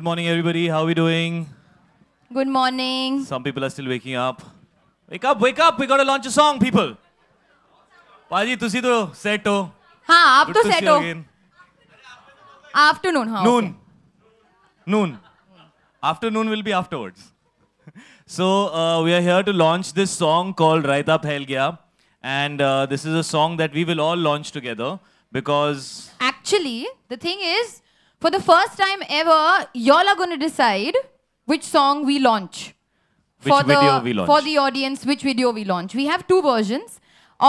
Good morning, everybody. How are we doing? Good morning. Some people are still waking up. Wake up, wake up. We got to launch a song, people. Paji, तुसी तो set हो. हाँ, आप तो set Afternoon, हाँ. Noon. Okay. Noon. Afternoon will be afterwards. so uh, we are here to launch this song called Raita Phel Gaya. And uh, this is a song that we will all launch together because... Actually, the thing is, For the first time ever, y'all are going to decide which song we launch. Which for video the, we launch. For the audience, which video we launch. We have two versions.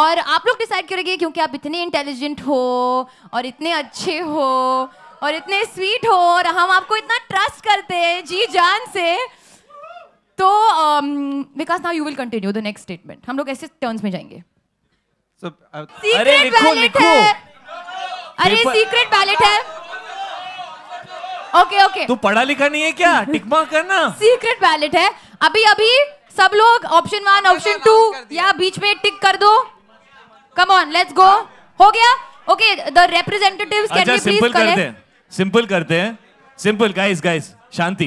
और आप लोग decide करेंगे क्योंकि आप इतने intelligent हो और इतने अच्छे हो और इतने स्वीट हो और हम आपको इतना ट्रस्ट करते हैं जी जान से तो Vikas now you will continue the next statement हम लोग ऐसे टर्न्स में जाएंगे so, uh, अरे अरे सीक्रेट बैलेट है ओके ओके तू पढ़ा लिखा नहीं है क्या टिकमा करना सीक्रेट बैलेट है अभी अभी सब लोग ऑप्शन वन ऑप्शन टू या बीच में टिक कर दो कम ऑन लेट्स गो हो गया ओके द रिप्रेजेंटेटिव सिंपल करते हैं सिंपल करते हैं सिंपल गाइस गाइस शांति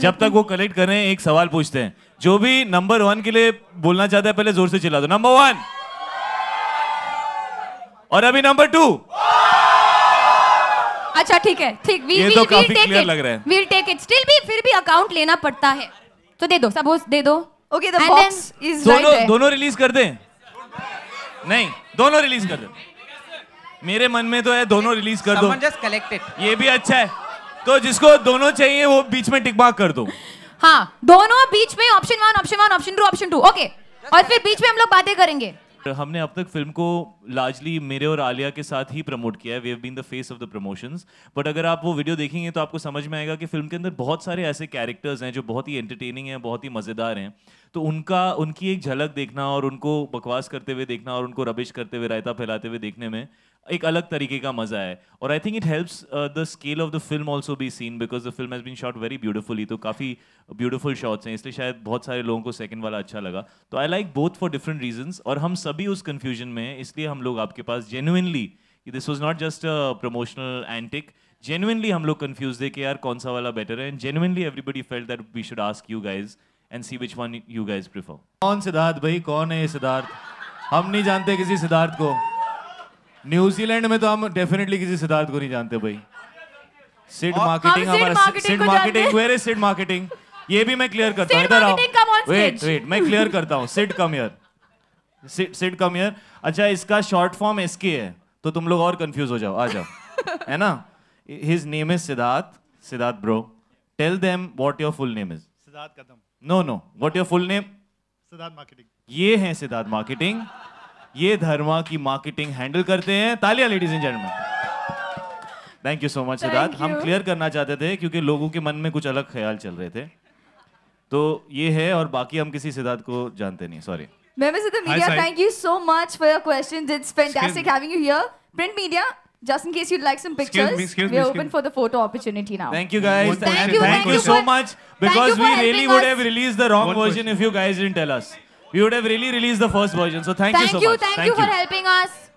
जब तक वो कलेक्ट कर रहे हैं एक सवाल पूछते हैं जो भी नंबर वन के लिए बोलना चाहता है पहले जोर से चिल्ला दो नंबर वन और अभी नंबर टू अच्छा ठीक है ठीक we we, we, take it लग रहा है वील टेक इट स्टिल भी फिर भी अकाउंट लेना पड़ता है तो दे दो सपोज दे दो ओके द बॉक्स इज दोनों दोनों रिलीज कर दें नहीं दोनों रिलीज कर दो मेरे मन में तो है दोनों रिलीज कर दो जस्ट कलेक्टेड ये भी अच्छा है तो जिसको दोनों चाहिए वो बीच में टिक मार्क कर दो हाँ दोनों बीच में option one option one option two option two okay और फिर बीच में हम लोग बातें करेंगे हमने अब तक फिल्म को लार्जली मेरे और आलिया के साथ ही प्रमोट किया है we have been the face of the promotions but अगर आप वो वीडियो देखेंगे तो आपको समझ में आएगा कि फिल्म के अंदर बहुत सारे ऐसे कैरेक्टर्स हैं जो बहुत ही एंटरटेनिंग हैं बहुत ही मज़ेदार हैं तो उनका उनकी एक झलक देखना और उनको बकवास करते हुए देखना और उनको रबिश करते हुए रायता फैलाते हुए देखने में एक अलग तरीके का मजा है और I think it helps the scale of the film also be seen because the film has been shot very beautifully तो काफ़ी ब्यूटीफुल शॉट्स हैं इसलिए शायद बहुत सारे लोगों को सेकंड वाला अच्छा लगा तो I like both for different reasons और हम सभी उस कन्फ्यूजन में हैं इसलिए हम लोग आपके पास कि this was not just a promotional antic genuinely हम लोग कन्फ्यूज थे कि यार कौन सा वाला बेटर है and genuinely everybody felt that we should ask you guys and see which one you guys prefer कौन सिद्धार्थ भाई कौन है ये सिद्धार्थ हम नहीं जानते किसी सिद्धार्थ को न्यूजीलैंड में तो हम डेफिनेटली किसी सिद्धार्थ को नहीं जानते भाई सिड मार्केटिंग हमारा Sid marketing where is Sid marketing ये भी मैं क्लियर करता हूँ इधर आओ वेट वेट मैं क्लियर करता हूँ Sid come here Sid come here अच्छा इसका शॉर्ट फॉर्म एस के है तो तुम लोग और कंफ्यूज हो जाओ आ जाओ है ना his name is Siddharth Siddharth bro tell them what your full name is Siddharth Kadam no no what your full name Siddharth marketing ये है सिद्धार्थ मार्केटिंग ये धर्मा की मार्केटिंग हैंडल करते हैं तालिया ladies and gentleman thank you so much Siddharth हम क्लियर करना चाहते थे क्योंकि लोगों के मन में कुछ अलग ख्याल चल रहे थे तो ये है और बाकी हम किसी सिद्धार्थ को जानते नहीं sorry Members of the media, Hi, thank you so much for your questions. It's fantastic skin. having you here. Print media, just in case you'd like some pictures, Excuse me, we're open for the photo opportunity now. Thank you guys. Thank, thank you, thank, you, thank you, so much because you we really would us. have released the wrong version question. if you guys didn't tell us. we would have really released the first version. So thank, thank you so you, much. Thank, thank you, thank you for helping us.